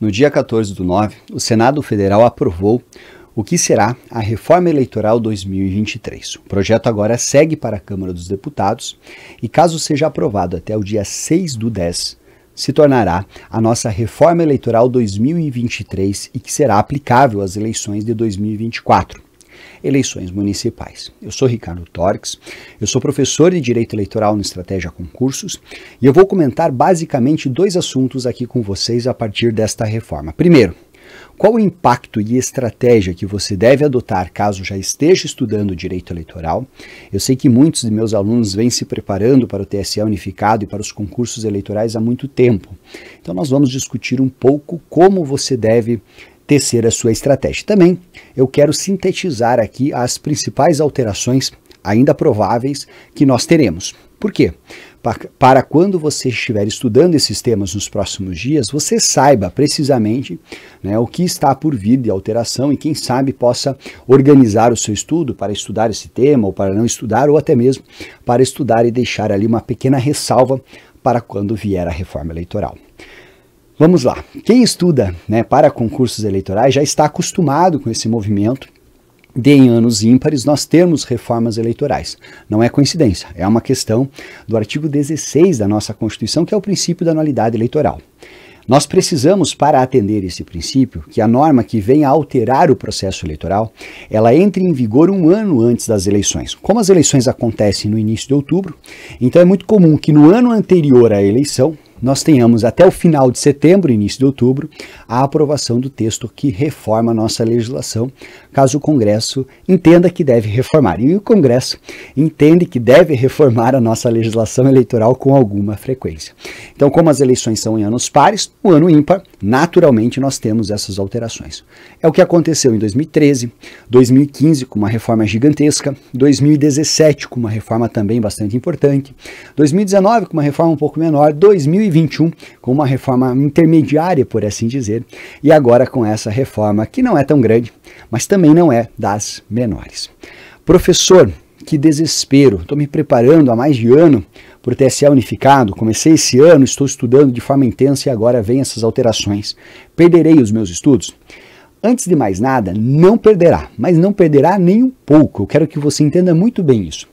No dia 14 do 9, o Senado Federal aprovou o que será a reforma eleitoral 2023. O projeto agora segue para a Câmara dos Deputados e, caso seja aprovado até o dia 6 do 10, se tornará a nossa reforma eleitoral 2023 e que será aplicável às eleições de 2024 eleições municipais. Eu sou Ricardo Torques, eu sou professor de Direito Eleitoral no Estratégia Concursos e eu vou comentar basicamente dois assuntos aqui com vocês a partir desta reforma. Primeiro, qual o impacto e estratégia que você deve adotar caso já esteja estudando direito eleitoral? Eu sei que muitos de meus alunos vêm se preparando para o TSE unificado e para os concursos eleitorais há muito tempo. Então nós vamos discutir um pouco como você deve tecer a sua estratégia. Também eu quero sintetizar aqui as principais alterações ainda prováveis que nós teremos. Por quê? Para quando você estiver estudando esses temas nos próximos dias, você saiba precisamente né, o que está por vir de alteração e, quem sabe, possa organizar o seu estudo para estudar esse tema, ou para não estudar, ou até mesmo para estudar e deixar ali uma pequena ressalva para quando vier a reforma eleitoral. Vamos lá. Quem estuda né, para concursos eleitorais já está acostumado com esse movimento de em anos ímpares nós termos reformas eleitorais. Não é coincidência, é uma questão do artigo 16 da nossa Constituição, que é o princípio da anualidade eleitoral. Nós precisamos, para atender esse princípio, que a norma que venha alterar o processo eleitoral, ela entre em vigor um ano antes das eleições. Como as eleições acontecem no início de outubro, então é muito comum que no ano anterior à eleição, nós tenhamos até o final de setembro, início de outubro, a aprovação do texto que reforma a nossa legislação, caso o Congresso entenda que deve reformar. E o Congresso entende que deve reformar a nossa legislação eleitoral com alguma frequência. Então, como as eleições são em anos pares, o ano ímpar, naturalmente nós temos essas alterações. É o que aconteceu em 2013, 2015 com uma reforma gigantesca, 2017 com uma reforma também bastante importante, 2019 com uma reforma um pouco menor, 2020 2021, com uma reforma intermediária, por assim dizer, e agora com essa reforma que não é tão grande, mas também não é das menores. Professor, que desespero. Estou me preparando há mais de ano para o TSE unificado. Comecei esse ano, estou estudando de forma intensa e agora vem essas alterações. Perderei os meus estudos? Antes de mais nada, não perderá, mas não perderá nem um pouco. Eu quero que você entenda muito bem isso.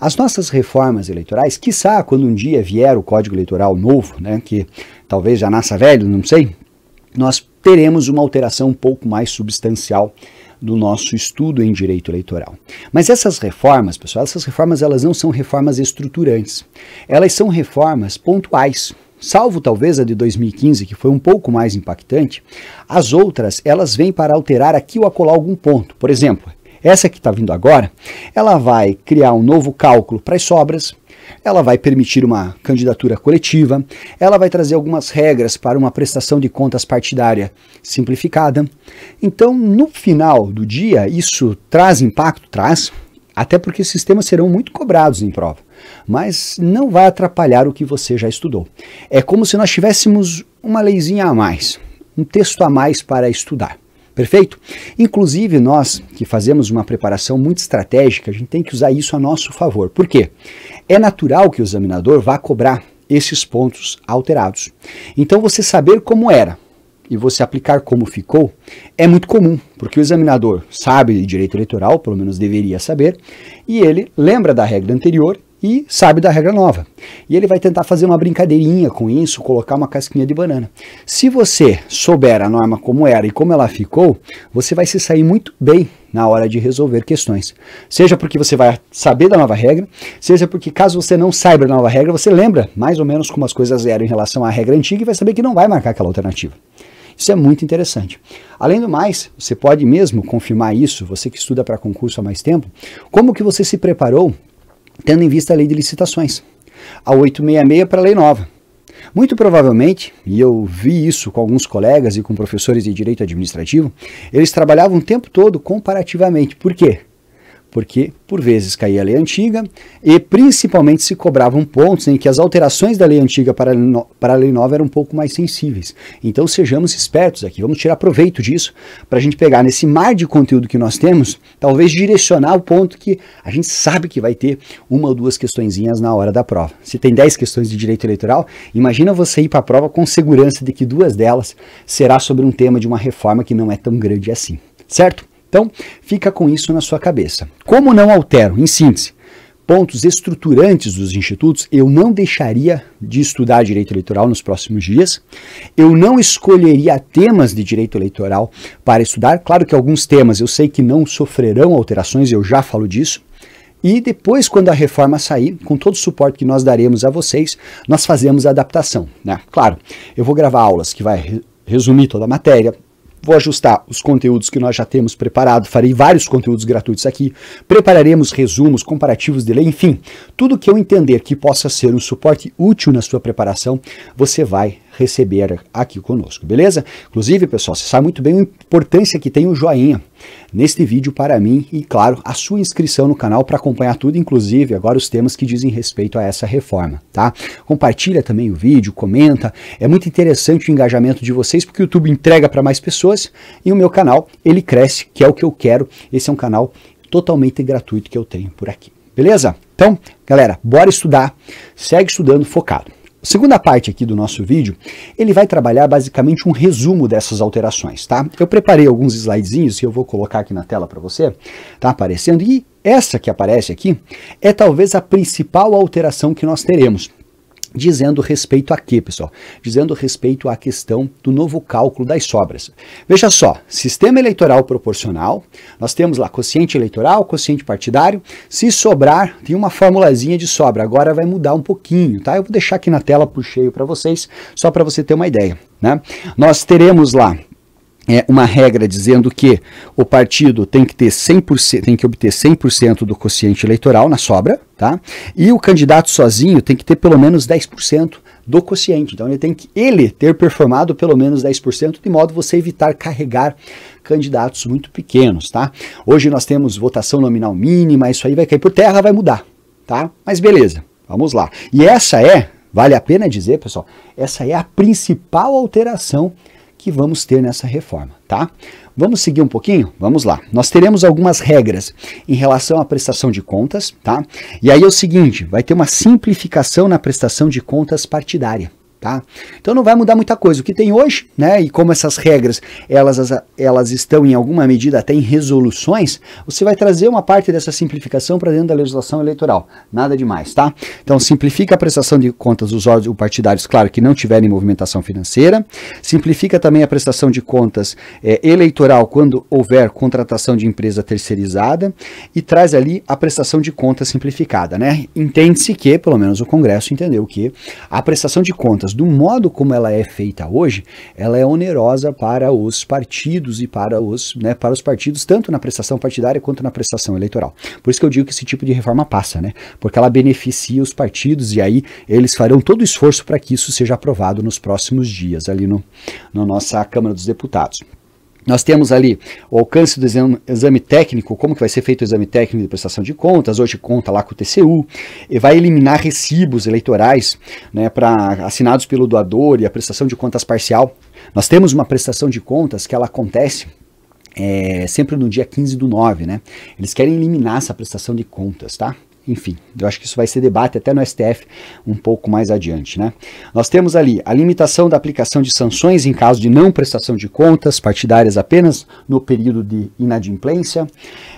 As nossas reformas eleitorais, quiçá quando um dia vier o Código Eleitoral novo, né, que talvez já nasça velho, não sei, nós teremos uma alteração um pouco mais substancial do nosso estudo em direito eleitoral. Mas essas reformas, pessoal, essas reformas elas não são reformas estruturantes. Elas são reformas pontuais. Salvo talvez a de 2015, que foi um pouco mais impactante, as outras elas vêm para alterar aqui ou acolá algum ponto. Por exemplo, essa que está vindo agora, ela vai criar um novo cálculo para as sobras, ela vai permitir uma candidatura coletiva, ela vai trazer algumas regras para uma prestação de contas partidária simplificada. Então, no final do dia, isso traz impacto? Traz, até porque os sistemas serão muito cobrados em prova, mas não vai atrapalhar o que você já estudou. É como se nós tivéssemos uma leizinha a mais, um texto a mais para estudar. Perfeito? Inclusive, nós que fazemos uma preparação muito estratégica, a gente tem que usar isso a nosso favor. Por quê? É natural que o examinador vá cobrar esses pontos alterados. Então, você saber como era e você aplicar como ficou é muito comum, porque o examinador sabe de direito eleitoral, pelo menos deveria saber, e ele lembra da regra anterior e sabe da regra nova. E ele vai tentar fazer uma brincadeirinha com isso, colocar uma casquinha de banana. Se você souber a norma como era e como ela ficou, você vai se sair muito bem na hora de resolver questões. Seja porque você vai saber da nova regra, seja porque caso você não saiba da nova regra, você lembra mais ou menos como as coisas eram em relação à regra antiga e vai saber que não vai marcar aquela alternativa. Isso é muito interessante. Além do mais, você pode mesmo confirmar isso, você que estuda para concurso há mais tempo, como que você se preparou tendo em vista a lei de licitações, a 866 para a lei nova. Muito provavelmente, e eu vi isso com alguns colegas e com professores de direito administrativo, eles trabalhavam o tempo todo comparativamente. Por quê? porque por vezes caía a lei antiga e principalmente se cobravam pontos em que as alterações da lei antiga para, para a lei nova eram um pouco mais sensíveis. Então sejamos espertos aqui, vamos tirar proveito disso para a gente pegar nesse mar de conteúdo que nós temos, talvez direcionar o ponto que a gente sabe que vai ter uma ou duas questõezinhas na hora da prova. Se tem 10 questões de direito eleitoral, imagina você ir para a prova com segurança de que duas delas será sobre um tema de uma reforma que não é tão grande assim, certo? Então, fica com isso na sua cabeça. Como não altero, em síntese, pontos estruturantes dos institutos, eu não deixaria de estudar direito eleitoral nos próximos dias. Eu não escolheria temas de direito eleitoral para estudar. Claro que alguns temas eu sei que não sofrerão alterações, eu já falo disso. E depois, quando a reforma sair, com todo o suporte que nós daremos a vocês, nós fazemos a adaptação. Né? Claro, eu vou gravar aulas que vai resumir toda a matéria, Vou ajustar os conteúdos que nós já temos preparado, farei vários conteúdos gratuitos aqui, prepararemos resumos, comparativos de lei, enfim, tudo que eu entender que possa ser um suporte útil na sua preparação, você vai receber aqui conosco, beleza? Inclusive, pessoal, você sabe muito bem a importância que tem o joinha neste vídeo para mim e, claro, a sua inscrição no canal para acompanhar tudo, inclusive agora os temas que dizem respeito a essa reforma, tá? Compartilha também o vídeo, comenta, é muito interessante o engajamento de vocês porque o YouTube entrega para mais pessoas e o meu canal, ele cresce, que é o que eu quero. Esse é um canal totalmente gratuito que eu tenho por aqui. Beleza? Então, galera, bora estudar. Segue estudando focado. Segunda parte aqui do nosso vídeo, ele vai trabalhar basicamente um resumo dessas alterações, tá? Eu preparei alguns slidezinhos que eu vou colocar aqui na tela para você, tá aparecendo, e essa que aparece aqui é talvez a principal alteração que nós teremos. Dizendo respeito a quê, pessoal? Dizendo respeito à questão do novo cálculo das sobras. Veja só, sistema eleitoral proporcional, nós temos lá quociente eleitoral, quociente partidário. Se sobrar, tem uma formulazinha de sobra. Agora vai mudar um pouquinho, tá? Eu vou deixar aqui na tela por cheio para vocês, só para você ter uma ideia, né? Nós teremos lá é, uma regra dizendo que o partido tem que ter 100%, tem que obter 100% do quociente eleitoral na sobra, tá? E o candidato sozinho tem que ter pelo menos 10% do quociente. Então ele tem que ele ter performado pelo menos 10%, de modo você evitar carregar candidatos muito pequenos, tá? Hoje nós temos votação nominal mínima, isso aí vai cair por terra, vai mudar, tá? Mas beleza. Vamos lá. E essa é, vale a pena dizer, pessoal, essa é a principal alteração que vamos ter nessa reforma, tá? Vamos seguir um pouquinho? Vamos lá. Nós teremos algumas regras em relação à prestação de contas, tá? E aí é o seguinte, vai ter uma simplificação na prestação de contas partidária. Tá? Então não vai mudar muita coisa. O que tem hoje, né, e como essas regras elas, elas estão em alguma medida até em resoluções, você vai trazer uma parte dessa simplificação para dentro da legislação eleitoral. Nada demais, tá? Então simplifica a prestação de contas dos órgãos partidários, claro, que não tiverem movimentação financeira. Simplifica também a prestação de contas é, eleitoral quando houver contratação de empresa terceirizada e traz ali a prestação de contas simplificada, né? Entende-se que, pelo menos o Congresso entendeu que a prestação de contas mas do modo como ela é feita hoje, ela é onerosa para os partidos e para os, né, para os partidos, tanto na prestação partidária quanto na prestação eleitoral. Por isso que eu digo que esse tipo de reforma passa, né? Porque ela beneficia os partidos e aí eles farão todo o esforço para que isso seja aprovado nos próximos dias ali no, na no nossa Câmara dos Deputados. Nós temos ali o alcance do exame, exame, técnico, como que vai ser feito o exame técnico de prestação de contas, hoje conta lá com o TCU, e vai eliminar recibos eleitorais né, para assinados pelo doador e a prestação de contas parcial. Nós temos uma prestação de contas que ela acontece é, sempre no dia 15 do 9, né? Eles querem eliminar essa prestação de contas, tá? enfim, eu acho que isso vai ser debate até no STF um pouco mais adiante, né? Nós temos ali a limitação da aplicação de sanções em caso de não prestação de contas partidárias apenas no período de inadimplência.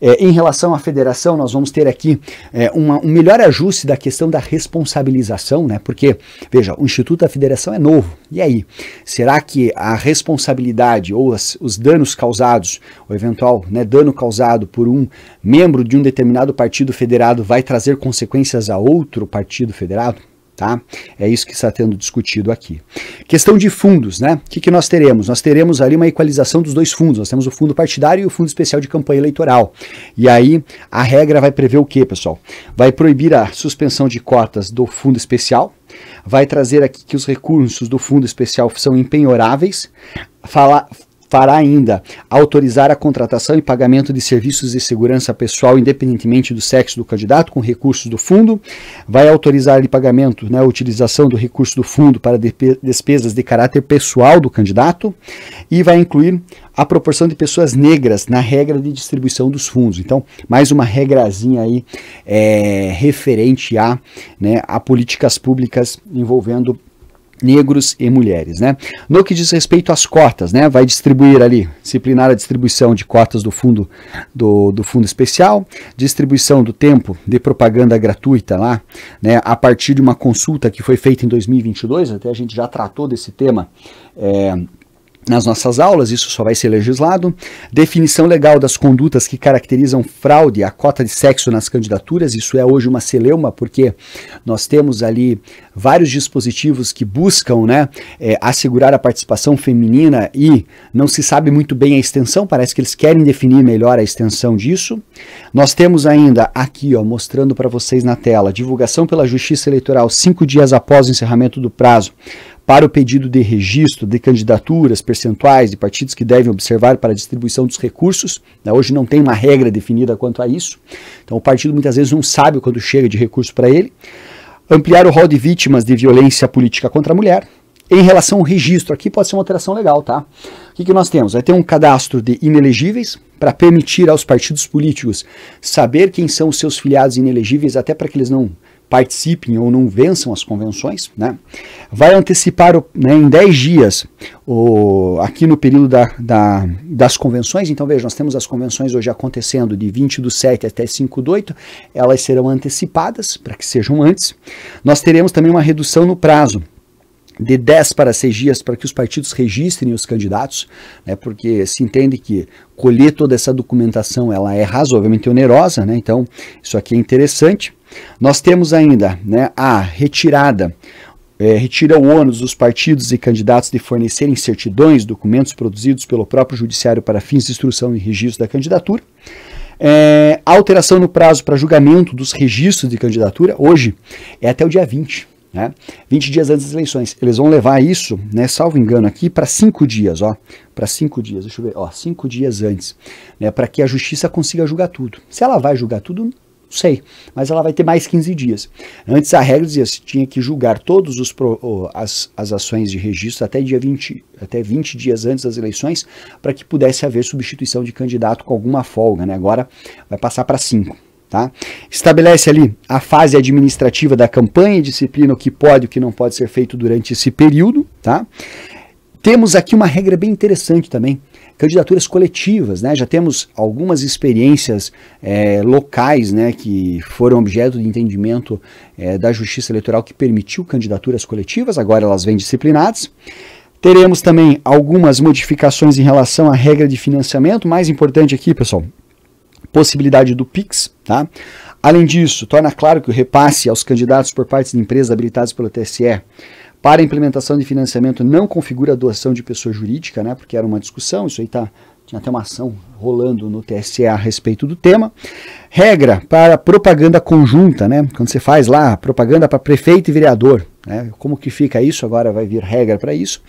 É, em relação à federação, nós vamos ter aqui é, uma, um melhor ajuste da questão da responsabilização, né? Porque, veja, o Instituto da Federação é novo. E aí? Será que a responsabilidade ou as, os danos causados, o eventual né, dano causado por um membro de um determinado partido federado vai trazer consequências a outro partido federado? Tá? É isso que está sendo discutido aqui. Questão de fundos, né? O que, que nós teremos? Nós teremos ali uma equalização dos dois fundos. Nós temos o fundo partidário e o fundo especial de campanha eleitoral. E aí a regra vai prever o que, pessoal? Vai proibir a suspensão de cotas do fundo especial, vai trazer aqui que os recursos do fundo especial são empenhoráveis, Falar fará ainda autorizar a contratação e pagamento de serviços de segurança pessoal, independentemente do sexo do candidato, com recursos do fundo, vai autorizar o pagamento, né, a utilização do recurso do fundo para despesas de caráter pessoal do candidato e vai incluir a proporção de pessoas negras na regra de distribuição dos fundos. Então, mais uma regrazinha aí é, referente a, né, a políticas públicas envolvendo negros e mulheres, né? No que diz respeito às cotas, né? Vai distribuir ali, disciplinar a distribuição de cotas do fundo do, do fundo especial, distribuição do tempo de propaganda gratuita lá, né? A partir de uma consulta que foi feita em 2022, até a gente já tratou desse tema. É, nas nossas aulas, isso só vai ser legislado. Definição legal das condutas que caracterizam fraude à cota de sexo nas candidaturas, isso é hoje uma celeuma, porque nós temos ali vários dispositivos que buscam né, é, assegurar a participação feminina e não se sabe muito bem a extensão, parece que eles querem definir melhor a extensão disso. Nós temos ainda aqui, ó, mostrando para vocês na tela, divulgação pela Justiça Eleitoral cinco dias após o encerramento do prazo para o pedido de registro de candidaturas, percentuais de partidos que devem observar para a distribuição dos recursos. Né? Hoje não tem uma regra definida quanto a isso. Então o partido muitas vezes não sabe quando chega de recurso para ele. Ampliar o rol de vítimas de violência política contra a mulher. Em relação ao registro, aqui pode ser uma alteração legal, tá? O que, que nós temos? Vai é ter um cadastro de inelegíveis para permitir aos partidos políticos saber quem são os seus filiados inelegíveis, até para que eles não participem ou não vençam as convenções, né? vai antecipar o, né, em 10 dias, o, aqui no período da, da, das convenções, então veja, nós temos as convenções hoje acontecendo de 20 do 7 até 5 do 8, elas serão antecipadas para que sejam antes. Nós teremos também uma redução no prazo, de 10 para 6 dias para que os partidos registrem os candidatos, né, porque se entende que colher toda essa documentação ela é razoavelmente onerosa, né, então isso aqui é interessante. Nós temos ainda né, a retirada é, retira o ônus dos partidos e candidatos de fornecerem certidões, documentos produzidos pelo próprio judiciário para fins de instrução e registro da candidatura. É, alteração no prazo para julgamento dos registros de candidatura, hoje é até o dia 20. Né? 20 dias antes das eleições. Eles vão levar isso, né, salvo engano aqui, para cinco dias, ó, para cinco dias, deixa eu ver, ó, cinco dias antes, né, para que a justiça consiga julgar tudo. Se ela vai julgar tudo, não sei, mas ela vai ter mais 15 dias. Antes a regra dizia que tinha que julgar todos os as, as ações de registro até dia 20, até 20 dias antes das eleições, para que pudesse haver substituição de candidato com alguma folga, né? Agora vai passar para cinco. Tá? Estabelece ali a fase administrativa da campanha e disciplina o que pode e o que não pode ser feito durante esse período. Tá? Temos aqui uma regra bem interessante também, candidaturas coletivas, né? Já temos algumas experiências é, locais, né, que foram objeto de entendimento é, da Justiça Eleitoral que permitiu candidaturas coletivas. Agora elas vêm disciplinadas. Teremos também algumas modificações em relação à regra de financiamento. Mais importante aqui, pessoal, possibilidade do PIX, tá? Além disso, torna claro que o repasse aos candidatos por parte de empresas habilitadas pelo TSE para implementação de financiamento não configura a doação de pessoa jurídica, né? Porque era uma discussão, isso aí está tinha até uma ação rolando no TSE a respeito do tema. Regra para propaganda conjunta, né? Quando você faz lá propaganda para prefeito e vereador, né? Como que fica isso? Agora vai vir regra para isso.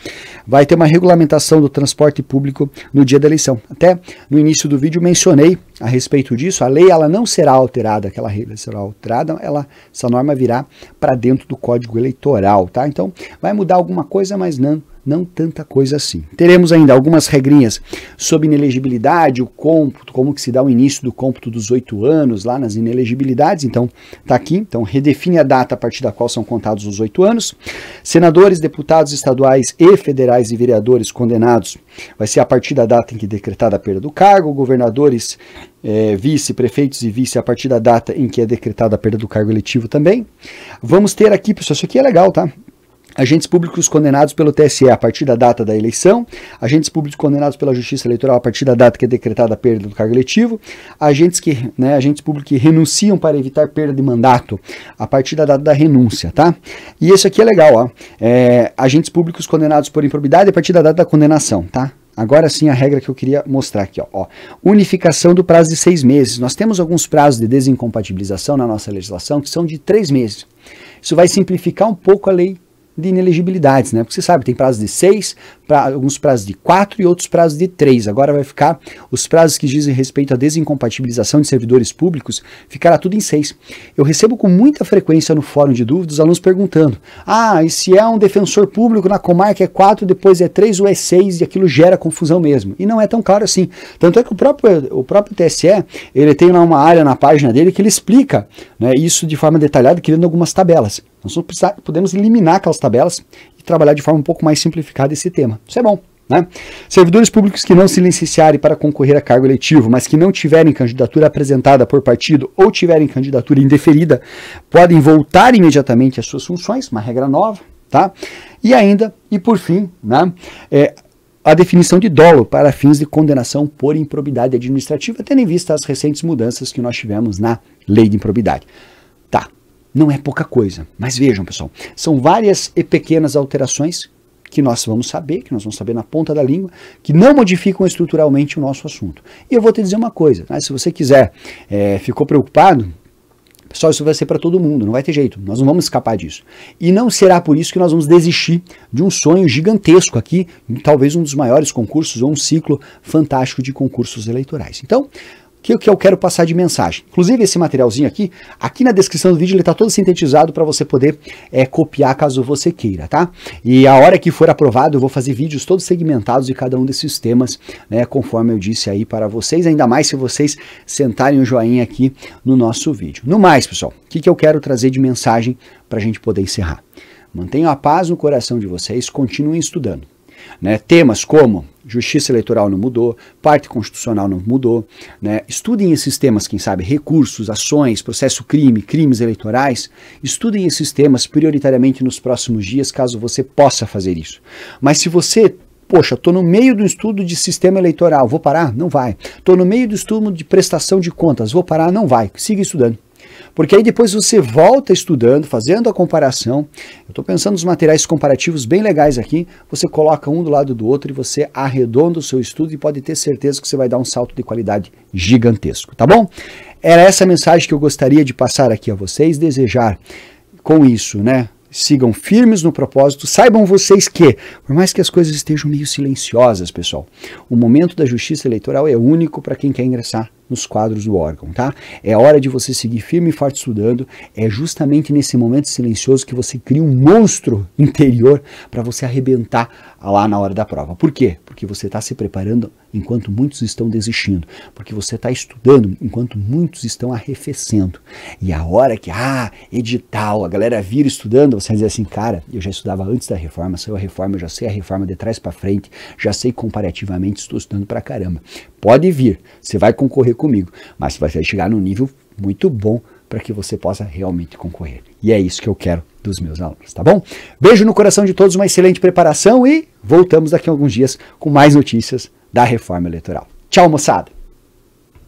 Vai ter uma regulamentação do transporte público no dia da eleição. Até no início do vídeo mencionei a respeito disso. A lei ela não será alterada, aquela regra será alterada, ela essa norma virá para dentro do Código Eleitoral, tá? Então vai mudar alguma coisa, mas não não tanta coisa assim. Teremos ainda algumas regrinhas sobre inelegibilidade, o cômputo, como que se dá o início do cômputo dos oito anos lá nas inelegibilidades, então tá aqui, então redefine a data a partir da qual são contados os oito anos. Senadores, deputados estaduais e federais e vereadores condenados vai ser a partir da data em que é decretada a perda do cargo, governadores, eh, vice, prefeitos e vice a partir da data em que é decretada a perda do cargo eletivo também. Vamos ter aqui, pessoal, isso aqui é legal, tá? agentes públicos condenados pelo TSE a partir da data da eleição, agentes públicos condenados pela Justiça Eleitoral a partir da data que é decretada a perda do cargo eletivo, agentes que, né, agentes públicos que renunciam para evitar perda de mandato a partir da data da renúncia, tá? E isso aqui é legal, ó. É, agentes públicos condenados por improbidade a partir da data da condenação, tá? Agora sim a regra que eu queria mostrar aqui, ó, ó, Unificação do prazo de seis meses. Nós temos alguns prazos de desincompatibilização na nossa legislação que são de três meses. Isso vai simplificar um pouco a lei de inelegibilidades, né? Porque você sabe, tem prazo de 6, pra, alguns prazos de 4 e outros prazos de 3. Agora vai ficar os prazos que dizem respeito à desincompatibilização de servidores públicos, ficará tudo em 6. Eu recebo com muita frequência no fórum de dúvidas alunos perguntando: ah, e se é um defensor público na comarca é 4, depois é 3 ou é 6 e aquilo gera confusão mesmo. E não é tão claro assim. Tanto é que o próprio, o próprio TSE ele tem lá uma área na página dele que ele explica né, isso de forma detalhada, criando algumas tabelas. Nós podemos eliminar aquelas tabelas trabalhar de forma um pouco mais simplificada esse tema. Isso é bom. Né? Servidores públicos que não se licenciarem para concorrer a cargo eletivo, mas que não tiverem candidatura apresentada por partido ou tiverem candidatura indeferida, podem voltar imediatamente às suas funções, uma regra nova. Tá? E ainda, e por fim, né, é, a definição de dolo para fins de condenação por improbidade administrativa, tendo em vista as recentes mudanças que nós tivemos na lei de improbidade. Tá, não é pouca coisa. Mas vejam, pessoal, são várias e pequenas alterações que nós vamos saber, que nós vamos saber na ponta da língua, que não modificam estruturalmente o nosso assunto. E eu vou te dizer uma coisa, né? se você quiser, é, ficou preocupado, pessoal, isso vai ser para todo mundo, não vai ter jeito, nós não vamos escapar disso. E não será por isso que nós vamos desistir de um sonho gigantesco aqui, talvez um dos maiores concursos ou um ciclo fantástico de concursos eleitorais. Então, que, é que eu quero passar de mensagem. Inclusive, esse materialzinho aqui, aqui na descrição do vídeo, ele está todo sintetizado para você poder é, copiar caso você queira, tá? E a hora que for aprovado, eu vou fazer vídeos todos segmentados de cada um desses temas, né? Conforme eu disse aí para vocês, ainda mais se vocês sentarem o um joinha aqui no nosso vídeo. No mais, pessoal, o que, que eu quero trazer de mensagem para a gente poder encerrar? Mantenham a paz no coração de vocês, continuem estudando. Né? Temas como Justiça eleitoral não mudou, parte constitucional não mudou. Né? Estudem esses temas, quem sabe, recursos, ações, processo crime, crimes eleitorais. Estudem esses temas prioritariamente nos próximos dias, caso você possa fazer isso. Mas se você Poxa, estou no meio do estudo de sistema eleitoral, vou parar? Não vai. Estou no meio do estudo de prestação de contas, vou parar? Não vai. Siga estudando. Porque aí depois você volta estudando, fazendo a comparação. Eu estou pensando nos materiais comparativos bem legais aqui. Você coloca um do lado do outro e você arredonda o seu estudo e pode ter certeza que você vai dar um salto de qualidade gigantesco, tá bom? Era essa a mensagem que eu gostaria de passar aqui a vocês, desejar com isso, né? sigam firmes no propósito. Saibam vocês que, por mais que as coisas estejam meio silenciosas, pessoal, o momento da justiça eleitoral é único para quem quer ingressar nos quadros do órgão, tá? É hora de você seguir firme e forte estudando. É justamente nesse momento silencioso que você cria um monstro interior para você arrebentar lá na hora da prova. Por quê? Porque você está se preparando enquanto muitos estão desistindo, porque você está estudando enquanto muitos estão arrefecendo. E a hora que, ah, edital, a galera vira estudando, você vai dizer assim, cara, eu já estudava antes da reforma, saiu a reforma, eu já sei a reforma de trás para frente, já sei comparativamente, estou estudando para caramba. Pode vir, você vai concorrer comigo, mas você vai chegar num nível muito bom para que você possa realmente concorrer. E é isso que eu quero dos meus alunos, tá bom? Beijo no coração de todos, uma excelente preparação e voltamos daqui a alguns dias com mais notícias da reforma eleitoral. Tchau, moçada!